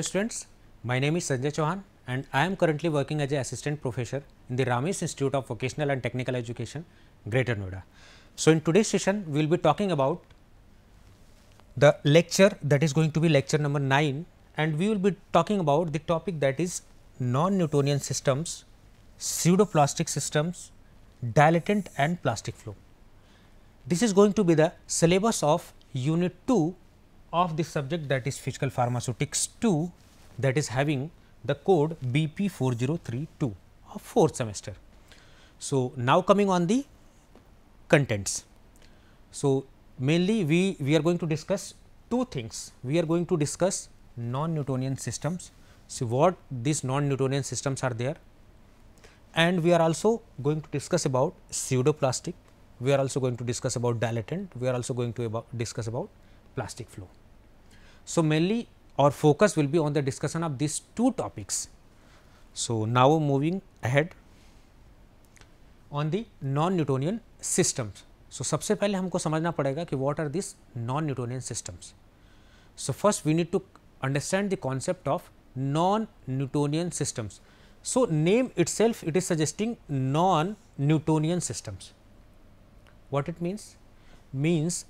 Hello students, my name is Sanjay Chauhan and I am currently working as an assistant professor in the Ramesh Institute of Vocational and Technical Education, Greater Noida. So, in today's session, we will be talking about the lecture that is going to be lecture number 9 and we will be talking about the topic that is non-Newtonian systems, pseudoplastic systems, dilatant and plastic flow. This is going to be the syllabus of unit 2 of this subject that is physical pharmaceutics 2 that is having the code BP 4032 of fourth semester. So, now coming on the contents. So, mainly we, we are going to discuss two things. We are going to discuss non-Newtonian systems. So, what these non-Newtonian systems are there and we are also going to discuss about pseudoplastic. We are also going to discuss about dilatant. We are also going to about discuss about plastic flow. So, mainly our focus will be on the discussion of these two topics. So, now moving ahead on the non-Newtonian systems. So, what are these non-Newtonian systems. So, first we need to understand the concept of non-Newtonian systems. So, name itself it is suggesting non-Newtonian systems. What it means? Means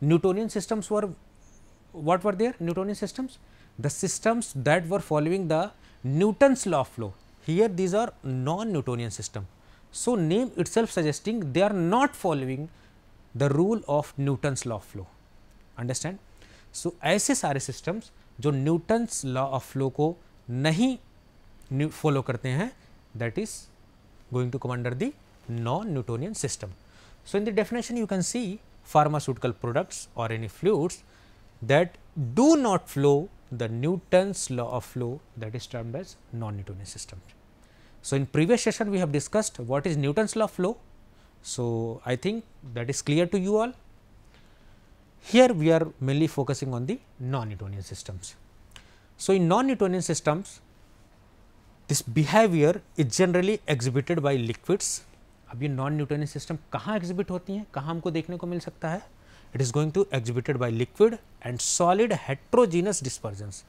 Newtonian systems were what were there Newtonian systems? The systems that were following the Newton's law of flow. Here these are non-Newtonian system. So, name itself suggesting they are not following the rule of Newton's law of flow. Understand? So, ऐसे सारे systems जो Newton's law of flow को नहीं follow करते हैं that is going to come under the non-Newtonian system. So, in the definition you can see pharmaceutical products or any fluids that do not flow the Newton's law of flow that is termed as non-Newtonian system. So, in previous session we have discussed what is Newton's law of flow. So, I think that is clear to you all. Here we are mainly focusing on the non-Newtonian systems. So, in non-Newtonian systems this behavior is generally exhibited by liquids. अब ये non-Newtonian system kaha exhibit hoti हैं कहाँ humko देखने ko mil सकता it is going to exhibited by liquid and solid heterogeneous dispersions.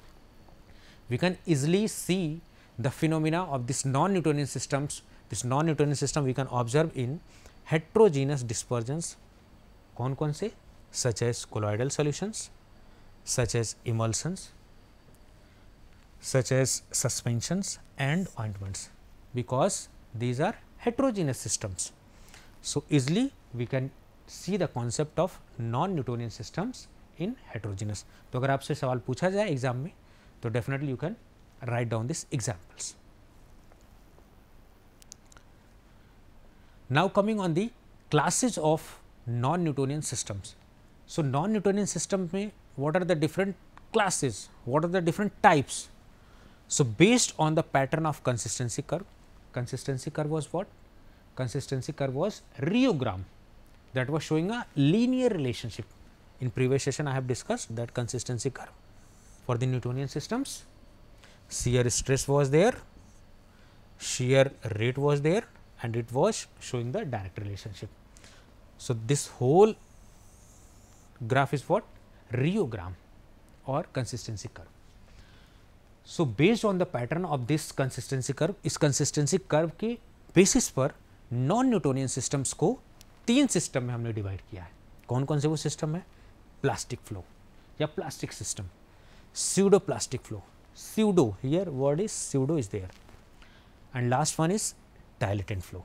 We can easily see the phenomena of this non-Newtonian systems, this non-Newtonian system we can observe in heterogeneous dispersions कौन कौन such as colloidal solutions, such as emulsions, such as suspensions and ointments because these are heterogeneous systems. So, easily we can see the concept of non-Newtonian systems in heterogeneous. तो अगर आपसे सवाल पूछा जाए exam में तो definitely you can write down these examples. Now coming on the classes of non-Newtonian systems. So, non-Newtonian system what are the different classes, what are the different types. So, based on the pattern of consistency curve, consistency curve was what? Consistency curve was rheogram that was showing a linear relationship. In previous session I have discussed that consistency curve for the Newtonian systems, shear stress was there, shear rate was there and it was showing the direct relationship. So, this whole graph is what rheogram or consistency curve. So, based on the pattern of this consistency curve, is consistency curve के basis पर non Newtonian systems को तीन system में हमने divided. किया है कौन कौन Plastic flow, system plastic system, pseudo plastic flow pseudo here word is pseudo is there and last one is dilatant flow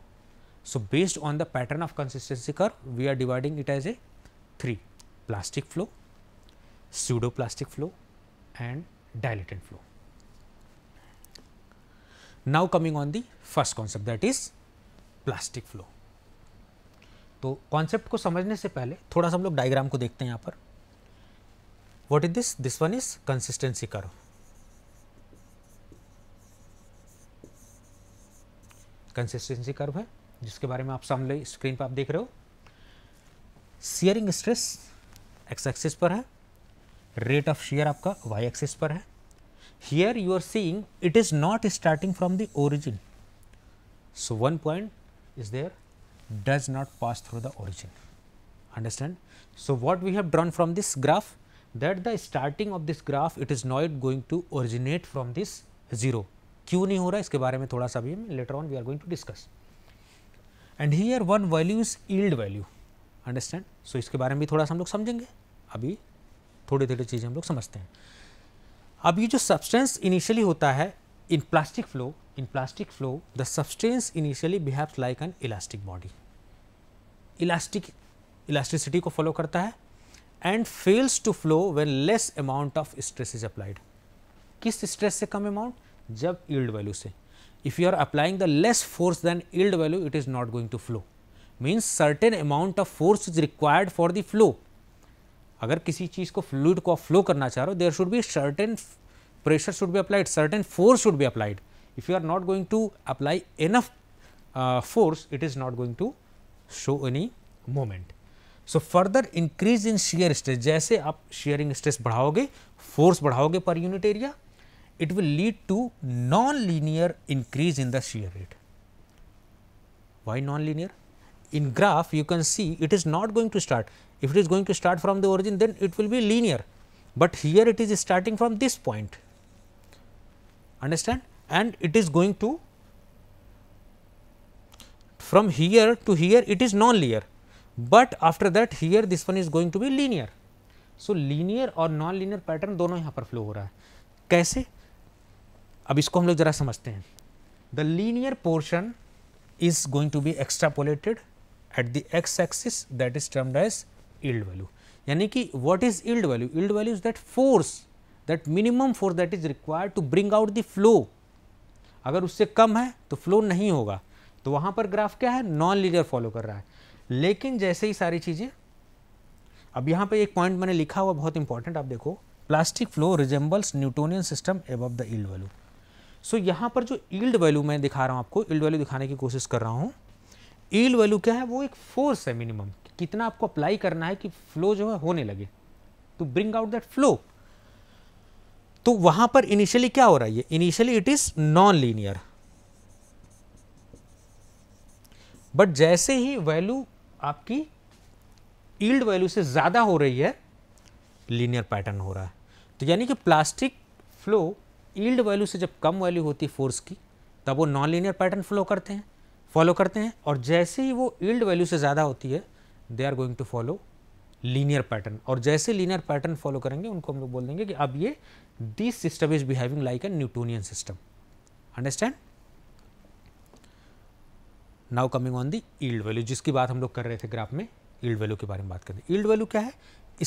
so based on the pattern of consistency curve we are dividing it as a three plastic flow pseudo plastic flow and dilatant flow now coming on the first concept that is plastic flow तो concept को समझने से पहले थोड़ा सा हम लोग diagram को देखते हैं यहाँ पर what is this this one is consistency curve consistency curve है जिसके बारे में आप सामने स्क्रीन पर आप देख रहे हो सियरिंग स्ट्रेस एक्स एक्सिस पर है रेट ऑफ शेयर आपका वाई एक्सिस पर है here you are seeing it is not starting from the origin so one point is there does not pass through the origin understand. So, what we have drawn from this graph that the starting of this graph it is not going to originate from this zero क्यों nahi ho raha iske bare mein thoda sa bhi later on we are going to discuss and here one value is yield value understand so iske bare mein bhi thoda sa hum log samjhenge abhi thode thode cheeze hum log samajhte hain ab ye jo substance initially hota hai in plastic flow in plastic flow the substance initially behaves like an elastic body elastic elasticity ko follow karta hai and fails to flow when less amount of stress is applied kis stress se kam amount jab yield value se if you are applying the less force than yield value it is not going to flow means certain amount of force is required for the flow अगर किसी चीज़ को fluid को flow करना चाह रहे हो there should be certain pressure should be applied certain force should be applied If you are not going to apply enough uh, force, it is not going to show any moment. So further increase in shear stress, jaise आप shearing stress बढ़ाओगे force बढ़ाओगे per unit area, it will lead to non-linear increase in the shear rate. why non-linear? In graph you can see it is not going to start. If it is going to start from the origin then it will be linear, but here it is starting from this point. Understand? and it is going to from here to here it is nonlinear, but after that here this one is going to be linear. So, linear or nonlinear pattern dono yahan par flow ho raha hai. Kaise? Ab isko hum log The linear portion is going to be extrapolated at the x axis that is termed as yield value. Yani ki what is yield value? Yield value is that force that minimum force that is required to bring out the flow अगर उससे कम है तो flow नहीं होगा तो वहां पर graph क्या है नॉन लीनियर फॉलो कर रहा है लेकिन जैसे ही सारी चीज़ें अब यहां पे एक पॉइंट मैंने लिखा हुआ बहुत इंपॉर्टेंट आप देखो plastic flow resembles Newtonian system above the yield value so यहां पर जो ईल्ड वैल्यू मैं दिखा रहा हूं आपको ईल्ड वैल्यू दिखाने की कोशिश कर रहा हूं ईल्ड वैल्यू क्या है वो एक फोर्स है मिनिमम कितना आपको अप्लाई करना है कि फ्लो जो है होने लगे to bring out that flow तो वहां पर इनिशियली क्या हो रहा है initially it is non linear but जैसे ही वैल्यू आपकी ईल्ड वैल्यू से ज़्यादा हो रही है लीनियर पैटर्न हो रहा है तो यानी कि प्लास्टिक फ्लो ईल्ड वैल्यू से जब कम वैल्यू होती है फोर्स की तब वो नॉन लीनियर पैटर्न फ्लो करते हैं फॉलो करते हैं और जैसे ही वो ईल्ड वैल्यू से ज़्यादा होती है they are going to follow linear pattern और जैसे लीनियर पैटर्न फॉलो करेंगे उनको हम लोग बोल देंगे कि अब ये this system is behaving like a Newtonian system understand now coming on the yield value जिसकी बात हम लोग कर रहे थे ग्राफ में ईल्ड वैल्यू के बारे में बात हैं ईल्ड वैल्यू क्या है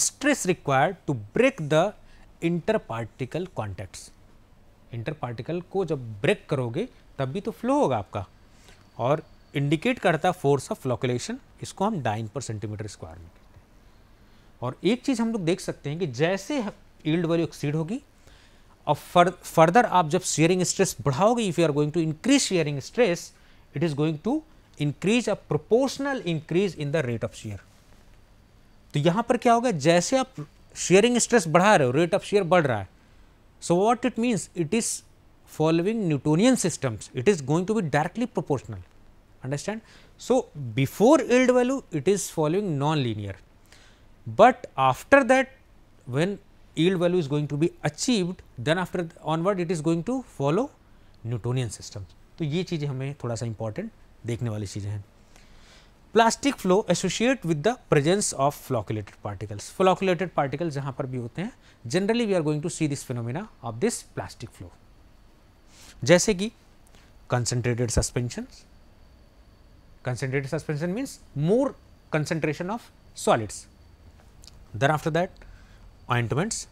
stress required to break the inter particle contacts inter particle को जब ब्रेक करोगे तब भी तो फ्लो होगा आपका और इंडिकेट करता है फोर्स ऑफ लोकुलेशन इसको हम डाइन पर सेंटीमीटर स्क्वायर में और एक चीज़ हम लोग देख सकते हैं कि जैसे ईल्ड वैल्यू एक्सीड होगी और फर्दर आप जब शेयरिंग स्ट्रेस बढ़ाओगे if you are going to increase shearing stress it is going to increase a proportional increase in the rate of shear तो यहाँ पर क्या होगा जैसे आप शेयरिंग स्ट्रेस बढ़ा रहे हो रेट ऑफ शेयर बढ़ रहा है so what it means it is following Newtonian systems it is going to be directly proportional understand so before yield value it is following non linear But after that when yield value is going to be achieved then after onward it is going to follow Newtonian system तो ये चीज़ें हमें थोड़ा सा important देखने वाली चीज़ें हैं plastic flow associate with the presence of flocculated particles flocculated particles जहाँ पर भी होते हैं generally we are going to see this phenomena of this plastic flow जैसे कि concentrated suspension concentrated suspension means more concentration of solids Then after that ointments,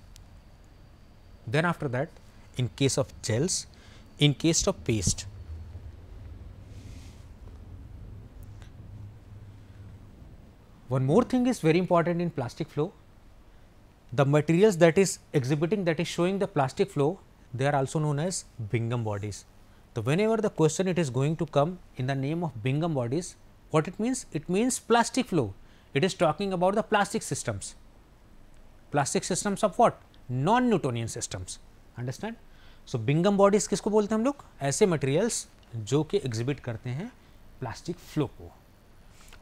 then after that in case of gels, in case of paste. One more thing is very important in plastic flow, the materials that is exhibiting that is showing the plastic flow they are also known as Bingham bodies. So, whenever the question it is going to come in the name of Bingham bodies what it means? It means plastic flow, it is talking about the plastic systems. Plastic systems of what non Newtonian systems understand so Bingham bodies किसको बोलते हैं हम लोग ऐसे materials जो कि exhibit करते हैं प्लास्टिक फ्लो को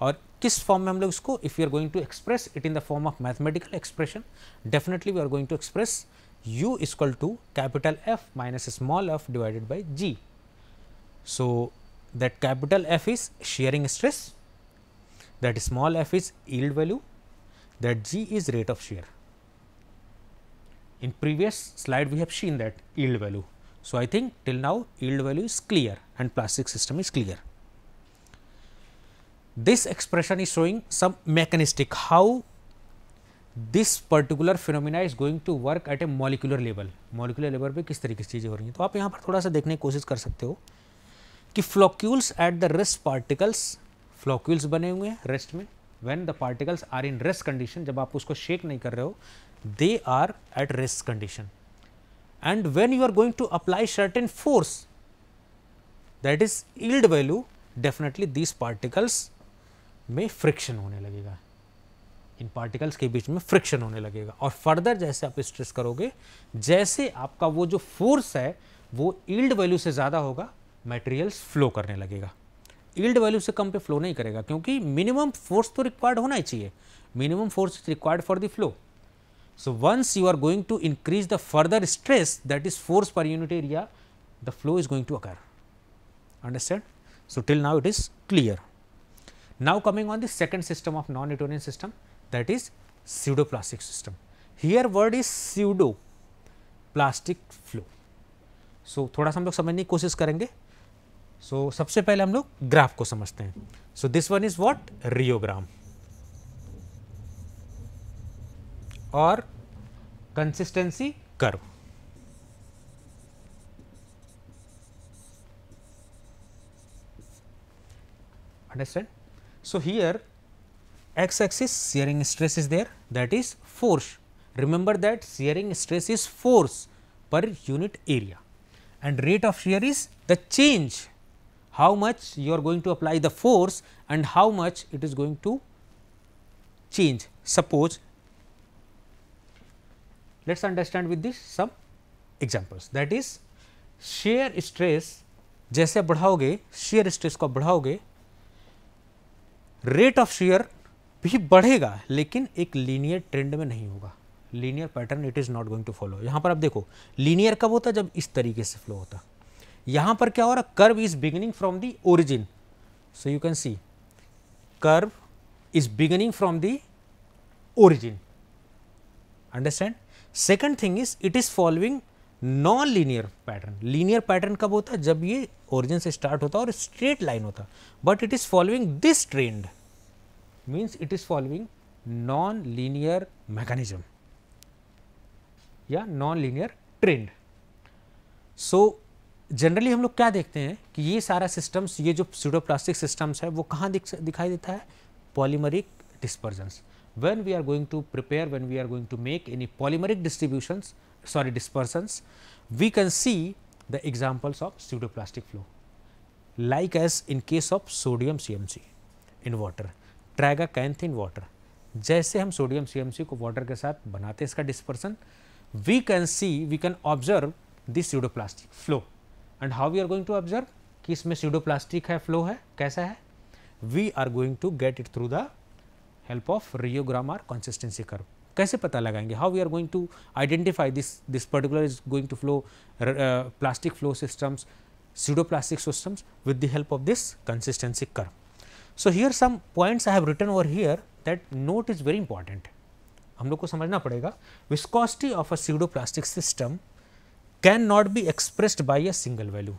और किस फॉर्म में हम लोग इसको if you are going to express it in the form of mathematical expression definitely we are going to express U equal to capital F minus small F divided by G so that capital F is shearing stress that small F is yield value that G is rate of shear In previous slide we have seen that yield value. So, I think till now yield value is clear and plastic system is clear. This expression is showing some mechanistic how this particular phenomena is going to work at a molecular level. Molecular level pe kis tarike se cheeze ho rahi हैं to aap yahan par thoda sa dekhne ki koshish kar sakte ho ki flocules at the rest particles flocules bane hue hain rest mein when the particles are in rest condition jab aap usko shake nahi kar rahe ho they are at rest condition. And when you are going to apply certain force that is yield value definitely these particles में friction होने लगेगा इन particles के बीच में friction होने लगेगा और further जैसे आप स्ट्रेस करोगे जैसे आपका वो जो फोर्स है वो ईल्ड वैल्यू से ज़्यादा होगा मटेरियल्स फ्लो करने लगेगा ईल्ड वैल्यू से कम पे फ्लो नहीं करेगा क्योंकि मिनिमम फोर्स तो रिक्वायर्ड होना ही चाहिए minimum force is required for the flow So, once you are going to increase the further stress that is force per unit area, the flow is going to occur. Understand? So, till now it is clear. Now, coming on the second system of non-Newtonian system that is pseudoplastic system. Here word is pseudo plastic flow. So थोड़ा सा हम लोग समझने कोशिश करेंगे so, सबसे पहले हम लोग ग्राफ को समझते हैं So this one is what rheogram. or consistency curve. Understand? So, here x axis shearing stress is there that is force. Remember that shearing stress is force per unit area and rate of shear is the change how much you are going to apply the force and how much it is going to change. Suppose let us understand with this some examples that is shear stress जैसे बढ़ाओगे shear stress को बढ़ाओगे rate of share भी बढ़ेगा लेकिन एक linear trend में नहीं होगा linear pattern it is not going to follow यहां पर आप देखो लीनियर कब होता जब इस तरीके से फ्लो होता यहां पर क्या हो रहा curve is beginning from the origin so you can see curve is beginning from the origin understand second thing is it is following non linear pattern linear pattern कब होता है जब ये ओरिजिन से स्टार्ट होता और स्ट्रेट लाइन होता but it is following this trend means it is following non linear mechanism या non linear trend so generally हम लोग क्या देखते हैं कि ये सारा सिस्टम्स ये जो सीडोप्लास्टिक सिस्टम्स है वो कहाँ दिख, दिखाई देता है polymeric dispersions when we are going to prepare when we are going to make any polymeric distributions sorry dispersions we can see the examples of pseudoplastic flow like as in case of sodium CMC in water tragacanth in water जैसे हम sodium CMC को water के साथ बनाते हैं इसका dispersion we can see we can observe this flow and how we are going to observe ki isme इसमें सीडोप्लास्टिक है फ्लो है कैसा है we are going to get it through the help of rheogram or consistency curve. How we are going to identify this? To identify this this particular is going to flow pseudoplastic systems with the help of this consistency curve. So, here some points I have written over here that note is very important. हम लोग को समझना पड़ेगा viscosity of a pseudoplastic system cannot be expressed by a single value.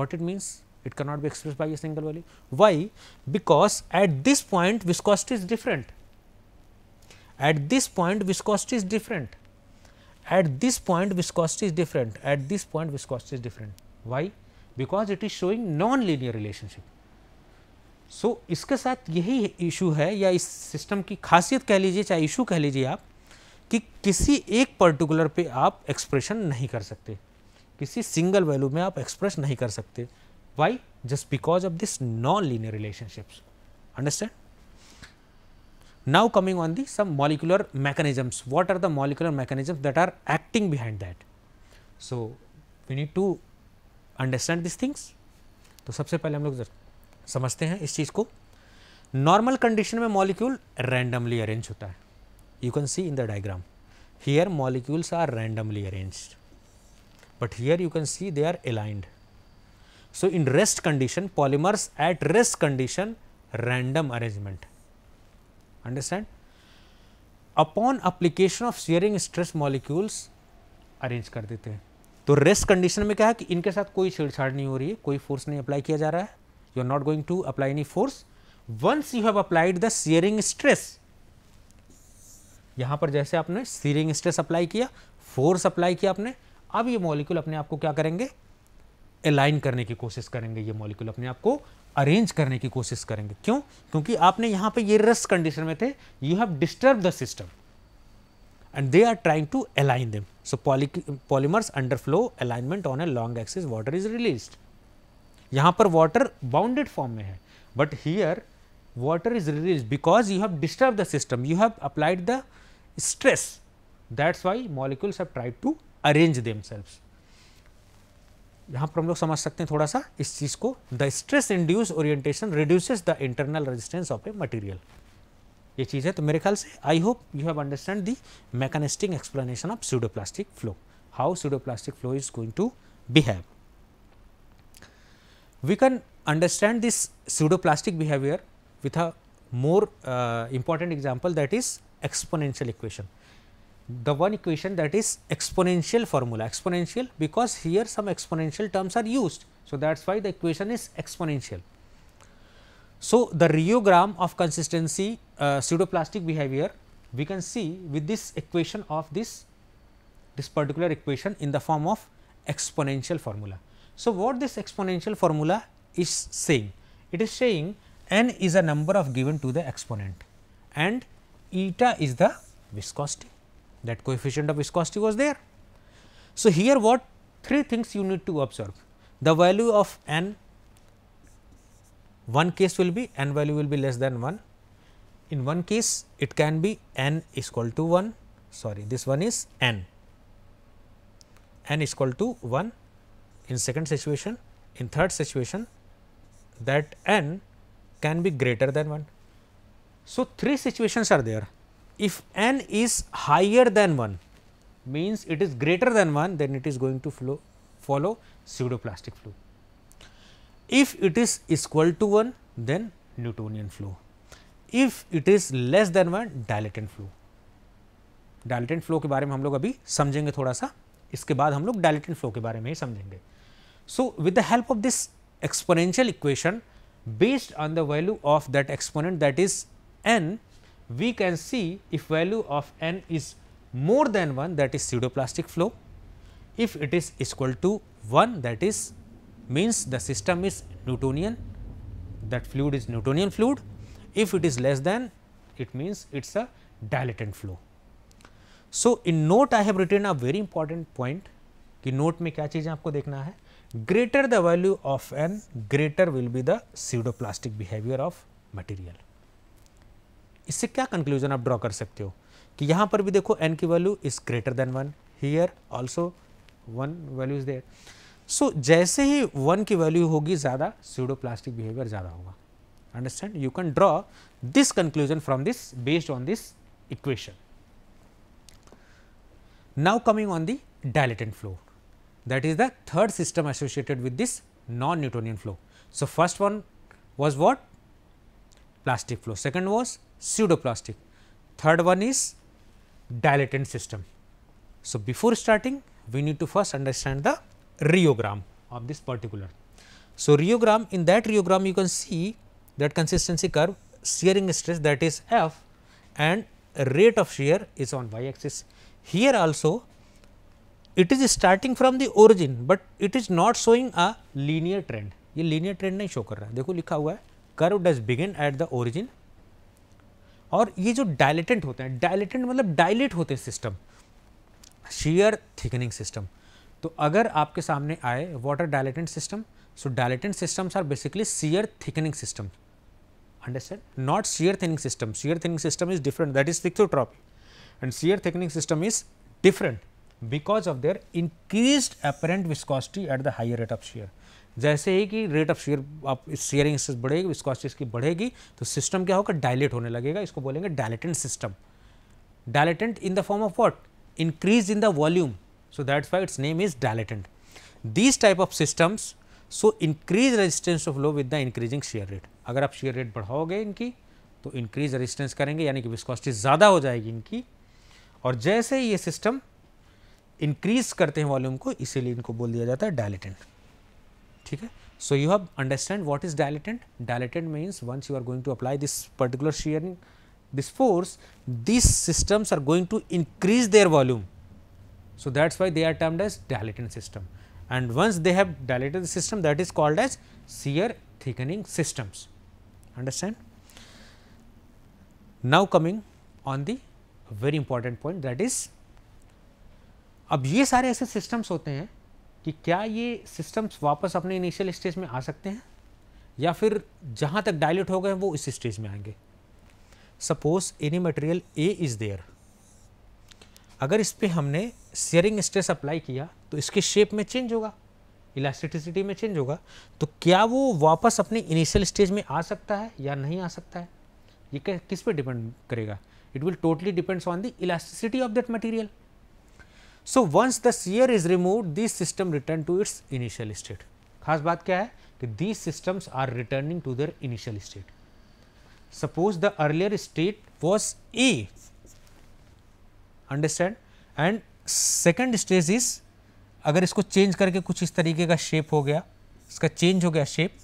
What it means? it cannot be expressed by a single value. Why? Because at this point viscosity is different. At this point viscosity is different. At this point viscosity is different. At this point viscosity is different. Why? Because it is showing non-linear relationship. So so, इसके साथ यही issue है या इस system की खासियत कह लीजिए चाहे इशू कह लीजिए आप कि किसी एक पर्टिकुलर पे आप एक्सप्रेशन नहीं कर सकते किसी सिंगल वैल्यू में आप एक्सप्रेस नहीं कर सकते why just because of this linear relationships understand now coming on the some molecular mechanisms what are the molecular mechanisms that are acting behind that so we need to understand these things So sabse pehle hum log samajhte hain is cheez normal condition mein molecule randomly arranged. you can see in the diagram here molecules are randomly arranged but here you can see they are aligned so in rest condition polymers at rest condition random arrangement understand upon application of shearing stress molecules arrange कर देते हैं तो rest condition में क्या है कि इनके साथ कोई छेड़छाड़ नहीं हो रही है कोई फोर्स नहीं अप्लाई किया जा रहा है you are not going to apply any force once you have applied the shearing stress यहां पर जैसे आपने सीयरिंग स्ट्रेस अप्लाई किया फोर्स अप्लाई किया आपने अब ये मॉलिक्यूल अपने आप को क्या करेंगे अलाइन करने की कोशिश करेंगे ये मॉलिक्यूल अपने आप को अरेंज करने की कोशिश करेंगे क्यों क्योंकि आपने यहां पे ये रस कंडीशन में थे you have disturb the system and they are trying to align them so polymers under flow alignment on a long axis water is release यहां पर वाटर बाउंडेड फॉर्म में है but here water is release because you have disturb the system you have applied the stress that's why molecules have tried to arrange themselves यहाँ पर हम लोग समझ सकते हैं थोड़ा सा इस चीज़ को the stress induce orientation reduces the internal resistance of a material ये चीज़ है तो मेरे ख्याल से I hope you have understand the mechanistic explanation of pseudoplastic flow how pseudoplastic flow is going to behave we can understand this pseudoplastic behaviour with a more uh, example that is is equation the one equation that is exponential formula exponential because here some exponential terms are used. So, that is why the equation is exponential. So, the rheogram of consistency uh, pseudoplastic behavior we can see with this equation of this this particular equation in the form of exponential formula. So, what this exponential formula is saying? It is saying n is a number of given to the exponent and eta is the viscosity that coefficient of viscosity was there. So, here what three things you need to observe the value of n one case will be n value will be less than 1 in one case it can be n is equal to 1 sorry this one is n n is equal to 1 in second situation in third situation that n can be greater than 1. So, three situations are there if n is higher than 1 means it is greater than 1 then it is going to flow follow pseudoplastic flow. If it is equal to 1 then Newtonian flow, if it is less than 1 dilatant flow. Dilatant flow के बारे में हम लोग अभी समझेंगे थोड़ा सा इसके बाद हम लोग dilatant flow के बारे में ही समझेंगे so with the help of this exponential based on the value of that exponent that is n we can see if value of n is more than 1 that is pseudoplastic flow. If it is equal to 1 that is means the system is Newtonian that fluid is Newtonian fluid. If it is less than it means it's a dilatant flow. So, in note I have written a very important point ki note mein kya चीज़ aapko dekhna hai greater the value of n greater will be the pseudoplastic behavior of material इससे क्या conclusion आप draw कर सकते हो कि यहाँ पर भी देखो एन की value is greater than one here also one value is there so जैसे ही वन की वैल्यू होगी ज़्यादा सीडो बिहेवियर ज़्यादा होगा understand you can draw this conclusion from this based on this equation now coming on the dilatant flow that is the third system associated with this non Newtonian flow so first one was what plastic flow second was pseudoplastic. Third one is dilatant system. So, before starting we need to first understand the rheogram of this particular. So, rheogram in that rheogram you can see that consistency curve shearing stress that is F and rate of shear is on y axis. Here also it is starting from the origin, but it is not showing a linear trend. ये linear trend नहीं show कर रहा है देखो लिखा हुआ है curve does begin at the origin और ये जो डायलेटेंट होते हैं डायलेटेंट मतलब डायलेट होते हैं सिस्टम शीयर थिकनिंग सिस्टम तो अगर आपके सामने आए water dilatant system so dilatant systems are basically shear thickening system understand not shear thinning system shear thinning system is different that is thixotropy and shear thickening system is different because of their increased apparent viscosity at the higher rate of shear जैसे ही कि rate of shear आप shearing इससे बढ़ेगी viscosity की बढ़ेगी तो system क्या होगा डायलेट होने लगेगा इसको बोलेंगे dilatant system dilatant in the form of what increase in the volume so that's why its name is dilatant these type of systems so increase resistance of flow with the increasing shear rate अगर आप share rate बढ़ाओगे इनकी तो increase resistance करेंगे यानी कि viscosity ज़्यादा हो जाएगी इनकी और जैसे ही ये सिस्टम इंक्रीज करते हैं वॉल्यूम को इसीलिए इनको बोल दिया जाता है dilatant so you have understand what is dilatant dilatant means once you are going to apply this particular shearing this force these systems are going to increase their volume so that's why they are termed as dilatant system and once they have dilated the system that is called as shear thickening systems understand now coming on the very important point that is अब ये सारे ऐसे systems होते कि क्या ये systems वापस अपने इनिशियल स्टेज में आ सकते हैं या फिर जहाँ तक डायलिट हो गए वो इस स्टेज में आएंगे suppose any material A is there अगर इस पर हमने शेयरिंग स्ट्रेस अप्लाई किया तो इसके शेप में चेंज होगा इलास्टिसिटी में चेंज होगा तो क्या वो वापस अपने इनिशियल स्टेज में आ सकता है या नहीं आ सकता है ये किस पे डिपेंड करेगा it will totally depends on the elasticity of that material so once the shear is remove this system return to its initial state खास बात क्या है कि these systems are returning to their initial state suppose the earlier state was A understand and second stage is अगर इसको change करके कुछ इस तरीके का शेप हो गया इसका चेंज हो गया shape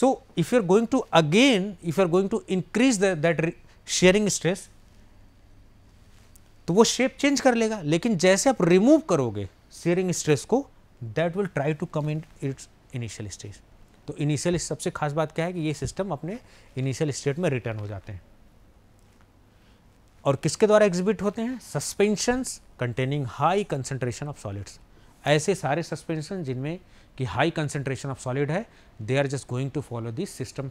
so if you are going to again if you are going to increase that shearing stress तो वो शेप चेंज कर लेगा लेकिन जैसे आप रिमूव करोगे सीरिंग स्ट्रेस को that will try to come in its initial stage तो इनिशियल सबसे खास बात क्या है कि ये सिस्टम अपने इनिशियल स्टेट में रिटर्न हो जाते हैं और किसके द्वारा एग्जिबिट होते हैं suspensions containing high concentration of solids ऐसे सारे सस्पेंशन जिनमें कि हाई कंसेंट्रेशन ऑफ सॉलिड है they are just going to follow this system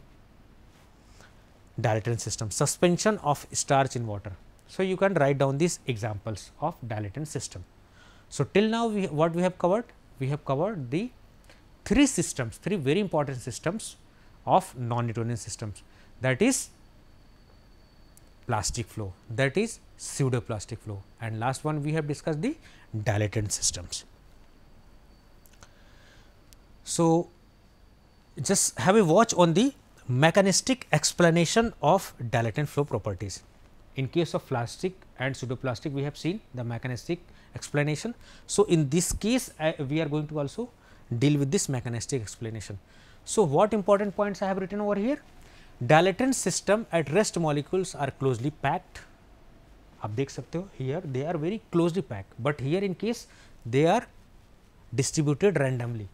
director system suspension of starch in water So, you can write down these examples of dilatant system. So, till now we what we have covered? We have covered the three systems, three very important systems of non-Newtonian systems that is plastic flow, that is pseudoplastic flow and last one we have discussed the dilatant systems. So, just have a watch on the mechanistic explanation of dilatant flow properties. In case of plastic and pseudoplastic, we have seen the mechanistic explanation. So, in this case, uh, we are going to also deal with this mechanistic explanation. So, what important points I have written over here? Dilatant system at rest molecules are closely packed. आप देख सकते here they are very closely packed, but here in case they are distributed randomly.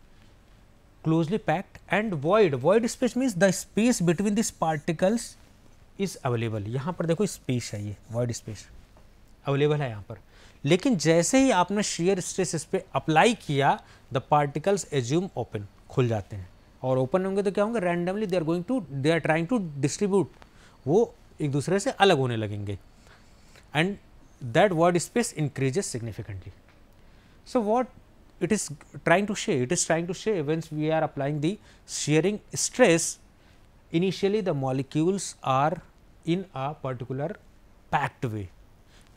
Closely packed and void. Void space means the space between these particles is available यहाँ पर देखो space है ये word space available है यहाँ पर लेकिन जैसे ही आपने शेयर स्ट्रेस इस पर अप्लाई किया द पार्टिकल्स एज्यूम ओपन खुल जाते हैं और ओपन होंगे तो क्या होंगे randomly they are going to they are trying to distribute वो एक दूसरे से अलग होने लगेंगे and that word space increases significantly so what it is trying to say it is trying to say once we are applying the shearing stress initially the molecules are in a particular packed way.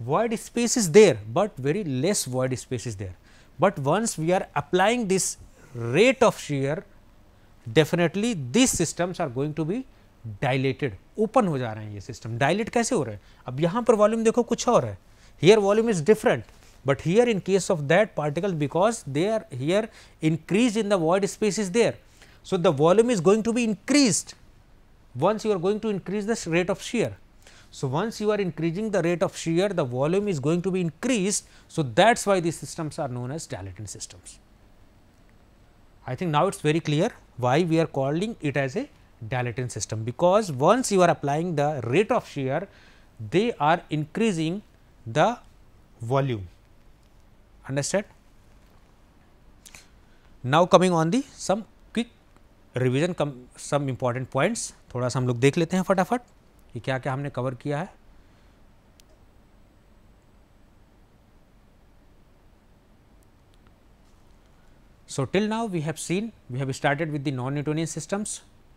Void space is there, but very less void space is there. But once we are applying this rate of shear, definitely these systems are going to be dilated, open हो जा रहे ye system. Dilate kaise ho rahe? हैं? अब यहाँ volume dekho kuch aur hai. Here volume is different. But here in case of that particle because they are here increase in the void space is there. So, the volume is going to be increased once you are going to increase the rate of shear. So, once you are increasing the rate of shear, the volume is going to be increased. So, that is why these systems are known as dilatant systems. I think now it is very clear why we are calling it as a dilatant system, because once you are applying the rate of shear, they are increasing the volume. Understood? Now, coming on the some revision come some important points थोड़ा सा हम लोग देख लेते हैं फटाफट कि क्या क्या हमने कवर किया है So till now we have seen we have started with the non-Newtonian systems.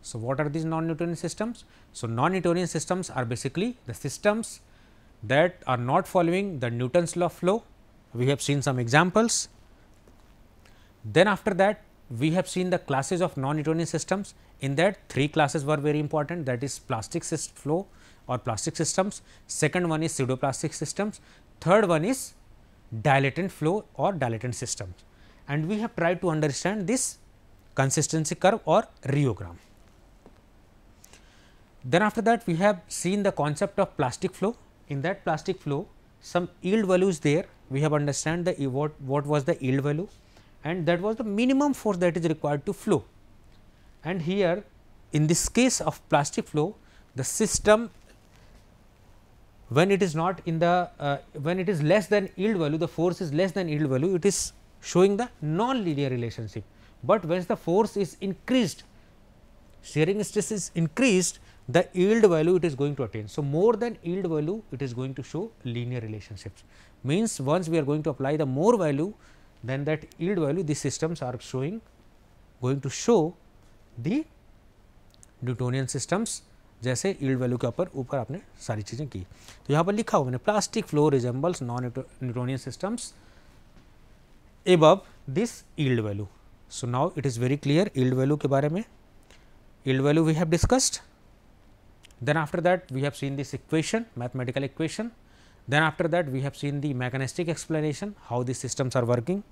So what are these non-Newtonian systems? So non-Newtonian systems are basically the systems that are not following the Newton's law of flow. We have seen some examples. Then after that we have seen the classes of non-Newtonian systems in that three classes were very important that is plastic flow or plastic systems, second one is pseudoplastic systems, third one is dilatant flow or dilatant systems and we have tried to understand this consistency curve or rheogram. Then after that we have seen the concept of plastic flow in that plastic flow some yield values there we have understand the what, what was the yield value and that was the minimum force that is required to flow. And here in this case of plastic flow the system when it is not in the uh, when it is less than yield value the force is less than yield value it is showing the non-linear relationship. But when the force is increased shearing stress is increased the yield value it is going to attain. So, more than yield value it is going to show linear relationships means once we are going to apply the more value then that yield value these systems are showing going to show the Newtonian systems जैसे yield value के ऊपर ऊपर आपने सारी चीज़ें की तो यहाँ पर लिखा हुआ मैंने plastic flow resembles non Newtonian systems above this yield value so now it is very clear yield value के बारे में yield value we have discussed then after that we have seen this equation mathematical equation Then after that we have seen the mechanistic explanation how these systems are working.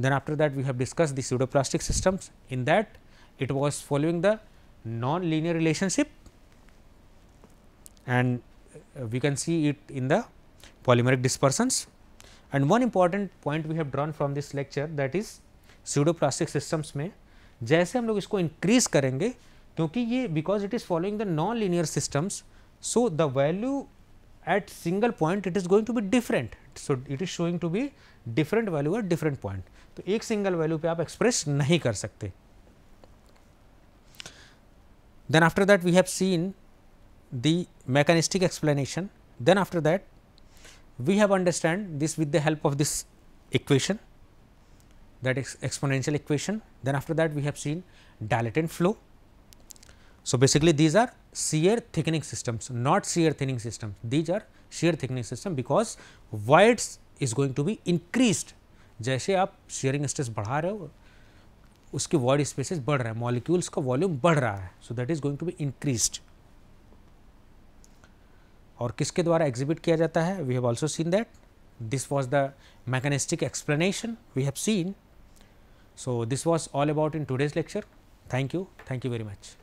Then after that we have discussed the pseudoplastic systems in that it was following the non-linear relationship and uh, we can see it in the polymeric dispersions. And one important point we have drawn from this lecture that is pseudoplastic systems may जैसे हम लोग इसको increase करेंगे क्योंकि ये because it is following the non-linear systems so the value at single point it is going to be different. So, it is showing to be different value at different point. So एक single value, पे आप express. नहीं कर सकते then after that we have the mechanistic explanation. Then after that, we have understand this with the help of this equation that is exponential equation. Then after that, we have seen dilatant flow. So, basically these are shear thickening systems not shear thinning systems these are shear thickening system because voids is going to be increased जैसे आप shearing stress बढ़ा रहे हो उसके void spaces बढ़ रहे हैं, molecules का volume बढ़ रहा है so that is going to be increased और किसके द्वारा exhibit किया जाता है We have also seen that. This was the mechanistic explanation we have seen. So this was all about in today's lecture. Thank you. Thank you very much.